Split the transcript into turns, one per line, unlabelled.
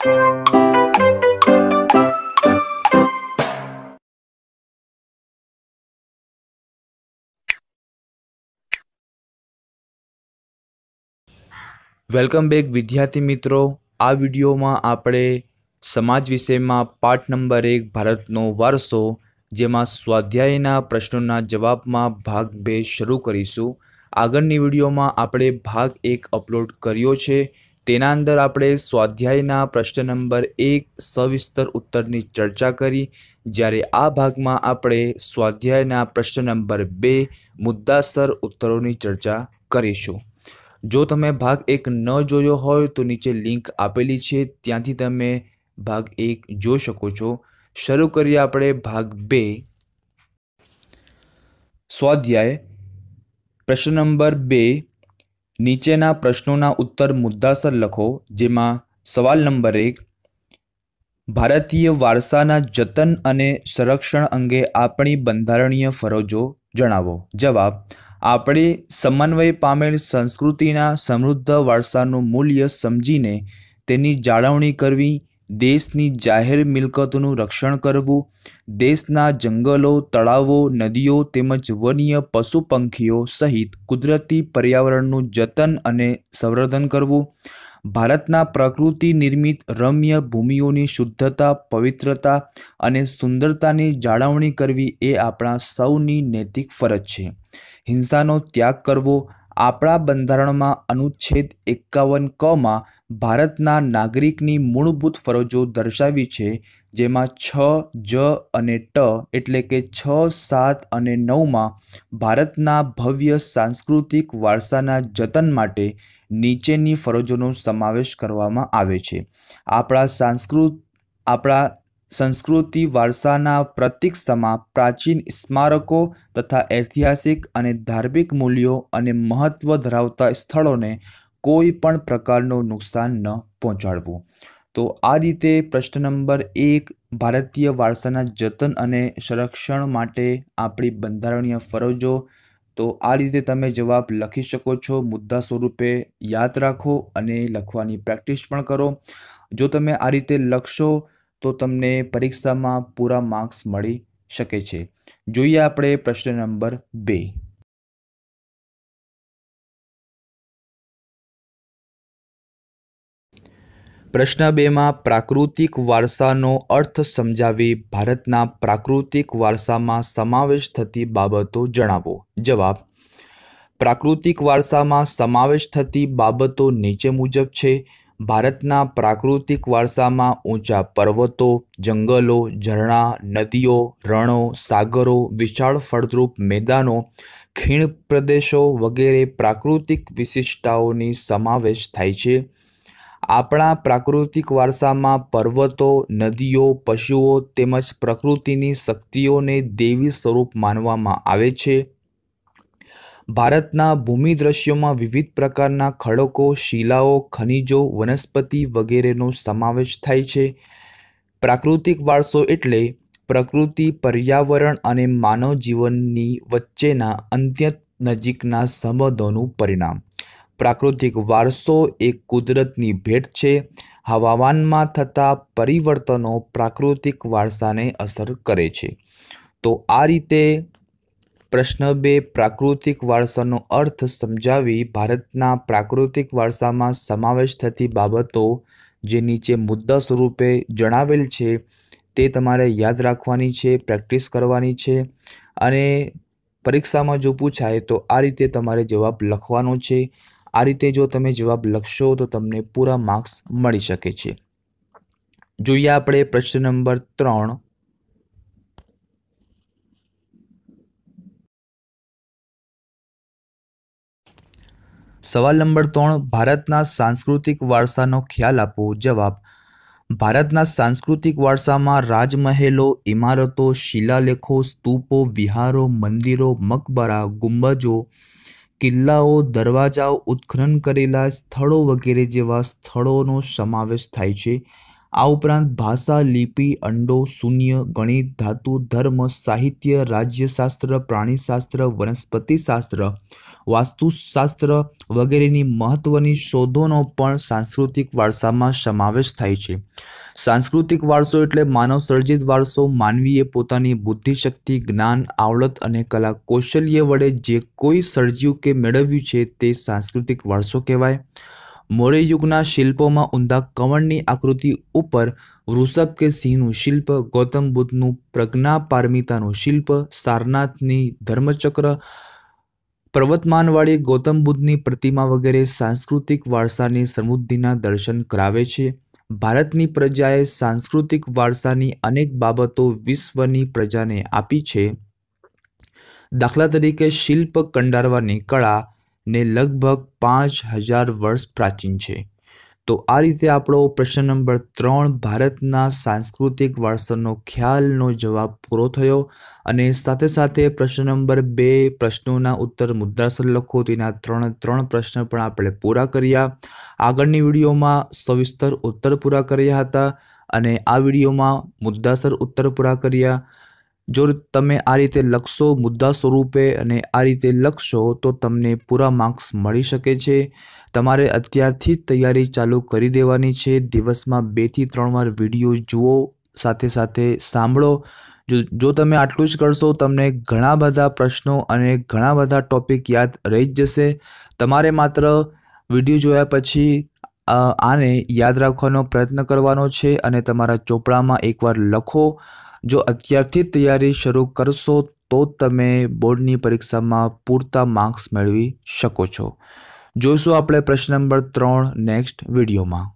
welcome back વિદ્યાર્થી મિત્રો આ વિડીયોમાં આપણે સમાજ વિષયમાં પાઠ નંબર એક ભારતનો વારસો જેમાં સ્વાધ્યાયના પ્રશ્નોના જવાબમાં ભાગ બે શરૂ કરીશું આગળની વિડીયોમાં આપણે ભાગ એક અપલોડ કર્યો છે તેના અંદર આપણે સ્વાધ્યાયના પ્રશ્ન નંબર એક સવિસ્તર ઉત્તરની ચર્ચા કરી જ્યારે આ ભાગમાં આપણે સ્વાધ્યાયના પ્રશ્ન નંબર બે મુદ્દાસર ઉત્તરોની ચર્ચા કરીશું જો તમે ભાગ એક ન જોયો હોય તો નીચે લિંક આપેલી છે ત્યાંથી તમે ભાગ એક જોઈ શકો છો શરૂ કરીએ આપણે ભાગ બે સ્વાધ્યાય પ્રશ્ન નંબર બે નીચેના પ્રશ્નોના ઉત્તર મુદ્દાસર લખો જેમાં સવાલ નંબર એક ભારતીય વારસાના જતન અને સંરક્ષણ અંગે આપણી બંધારણીય ફરજો જણાવો જવાબ આપણે સમન્વય પામેલ સંસ્કૃતિના સમૃદ્ધ વારસાનું મૂલ્ય સમજીને તેની જાળવણી કરવી દેશની જાહેર મિલકતોનું રક્ષણ કરવું દેશના જંગલો તળાવો નદીઓ તેમજ વન્ય પશુ પંખીઓ સહિત કુદરતી પર્યાવરણનું જતન અને સંવર્ધન કરવું ભારતના પ્રકૃતિ નિર્મિત રમ્ય ભૂમિઓની શુદ્ધતા પવિત્રતા અને સુંદરતાની જાળવણી કરવી એ આપણા સૌની નૈતિક ફરજ છે હિંસાનો ત્યાગ કરવો આપણા બંધારણમાં અનુચ્છેદ એકાવન કમાં ભારતના નાગરિકની મૂળભૂત ફરજો દર્શાવી છે જેમાં છ જ અને ટ એટલે કે છ સાત અને નવમાં ભારતના ભવ્ય સાંસ્કૃતિક વારસાના જતન માટે નીચેની ફરજોનો સમાવેશ કરવામાં આવે છે આપણા સાંસ્કૃત આપણા સંસ્કૃતિ વારસાના પ્રતીકસમા પ્રાચીન સ્મારકો તથા ઐતિહાસિક અને ધાર્મિક મૂલ્યો અને મહત્ત્વ ધરાવતા સ્થળોને કોઈ પણ પ્રકારનું નુકસાન ન પહોંચાડવું તો આ રીતે પ્રશ્ન નંબર એક ભારતીય વારસાના જતન અને સંરક્ષણ માટે આપણી બંધારણીય ફરજો તો આ રીતે તમે જવાબ લખી શકો છો મુદ્દા સ્વરૂપે યાદ રાખો અને લખવાની પ્રેક્ટિસ પણ કરો જો તમે આ રીતે લખશો તો તમને પરીક્ષામાં પૂરા માર્ક્સ મળી શકે છે જોઈએ આપણે પ્રશ્ન નંબર બે પ્રશ્ન બેમાં પ્રાકૃતિક વારસાનો અર્થ સમજાવી ભારતના પ્રાકૃતિક વારસામાં સમાવેશ થતી બાબતો જણાવો જવાબ પ્રાકૃતિક વારસામાં સમાવેશ થતી બાબતો નીચે મુજબ છે ભારતના પ્રાકૃતિક વારસામાં ઊંચા પર્વતો જંગલો ઝરણા નદીઓ રણો સાગરો વિશાળ ફળદ્રુપ મેદાનો ખીણ પ્રદેશો વગેરે પ્રાકૃતિક વિશિષ્ટતાઓની સમાવેશ થાય છે આપણા પ્રાકૃતિક વારસામાં પર્વતો નદીઓ પશુઓ તેમજ પ્રકૃતિની શક્તિઓને દેવી સ્વરૂપ માનવામાં આવે છે ભારતના ભૂમિ દ્રશ્યોમાં વિવિધ પ્રકારના ખડકો શિલાઓ ખનિજો વનસ્પતિ વગેરેનો સમાવેશ થાય છે પ્રાકૃતિક વારસો એટલે પ્રકૃતિ પર્યાવરણ અને માનવ જીવનની વચ્ચેના અંત્યત નજીકના સંબંધોનું પરિણામ પ્રાકૃતિક વારસો એક કુદરતની ભેટ છે હવામાનમાં થતા પરિવર્તનો પ્રાકૃતિક વારસાને અસર કરે છે તો આ રીતે પ્રશ્ન બે પ્રાકૃતિક વારસાનો અર્થ સમજાવી ભારતના પ્રાકૃતિક વારસામાં સમાવેશ થતી બાબતો જે નીચે મુદ્દા સ્વરૂપે જણાવેલ છે તે તમારે યાદ રાખવાની છે પ્રેક્ટિસ કરવાની છે અને પરીક્ષામાં જો પૂછાય તો આ રીતે તમારે જવાબ લખવાનો છે આ રીતે જો તમે જવાબ લખશો તો તમને પૂરા માર્ક્સ મળી શકે છે જોઈએ આપણે પ્રશ્ન નંબર ત્રણ સવાલ નંબર ત્રણ ભારતના સાંસ્કૃતિક વારસાનો ખ્યાલ આપો જવાબ ભારતના સાંસ્કૃતિક વારસામાં રાજમહેલો ઇમારતો શિલાલેખો સ્તૂપો વિહારો મંદિરો મકબરા ગુંબજો કિલ્લાઓ દરવાજાઓ ઉત્ખનન કરેલા સ્થળો વગેરે જેવા સ્થળોનો સમાવેશ થાય છે આ ઉપરાંત ભાષા લિપિ અંડો શૂન્ય ગણિત ધાતુ ધર્મ સાહિત્ય રાજ્યશાસ્ત્ર પ્રાણીશાસ્ત્ર વનસ્પતિશાસ્ત્ર વાસ્તુશાસ્ત્ર વગેરેની મહત્ત્વની શોધોનો પણ સાંસ્કૃતિક વારસામાં સમાવેશ થાય છે સાંસ્કૃતિક વારસો એટલે માનવ સર્જિત વારસો માનવીએ પોતાની બુદ્ધિશક્તિ જ્ઞાન આવડત અને કલા કૌશલ્ય વડે જે કોઈ સર્જ્યું કે મેળવ્યું છે તે સાંસ્કૃતિક વારસો કહેવાય મૌર્ય યુગના શિલ્પોમાં ઊંધા કમળની આકૃતિ ઉપર વૃષભ કે સિંહનું શિલ્પ ગૌતમ બુદ્ધનું પ્રજ્ઞા પારમિતાનું શિલ્પ સારનાથની ધર્મચક્ર પર્વતમાનવાળી ગૌતમ બુદ્ધની પ્રતિમા વગેરે સાંસ્કૃતિક વારસાની સમૃદ્ધિના દર્શન કરાવે છે ભારતની પ્રજાએ સાંસ્કૃતિક વારસાની અનેક બાબતો વિશ્વની પ્રજાને આપી છે દાખલા તરીકે શિલ્પ કંડારવાની કળા ને લગભગ પાંચ હજાર વર્ષ પ્રાચીન છે તો આ રીતે આપણો પ્રશ્ન નંબર ત્રણ ભારતના સાંસ્કૃતિક વારસાનો ખ્યાલનો જવાબ પૂરો થયો અને સાથે સાથે પ્રશ્ન નંબર બે પ્રશ્નોના ઉત્તર મુદ્રાસર લખો તેના ત્રણ ત્રણ પ્રશ્ન પણ આપણે પૂરા કર્યા આગળની વિડીયોમાં સવિસ્તર ઉત્તર પૂરા કર્યા હતા અને આ વિડીયોમાં મુદ્દાસર ઉત્તર પૂરા કર્યા જો તમે આ રીતે લખશો મુદ્દા સ્વરૂપે અને આ રીતે લખશો તો તમને પૂરા માર્ક્સ મળી શકે છે તમારે અત્યારથી જ તૈયારી ચાલુ કરી દેવાની છે દિવસમાં બેથી ત્રણ વાર વિડીયો જુઓ સાથે સાથે સાંભળો જો જો તમે આટલું જ કરશો તમને ઘણા બધા પ્રશ્નો અને ઘણા બધા ટોપિક યાદ રહી જ જશે તમારે માત્ર વિડીયો જોયા પછી આને યાદ રાખવાનો પ્રયત્ન કરવાનો છે અને તમારા ચોપડામાં એકવાર લખો જો અત્યારથી તૈયારી શરૂ કરશો તો તમે બોર્ડની પરીક્ષામાં પૂરતા માર્ક્સ મેળવી શકો છો જોઈશું આપણે પ્રશ્ન નંબર ત્રણ નેક્સ્ટ વિડીયોમાં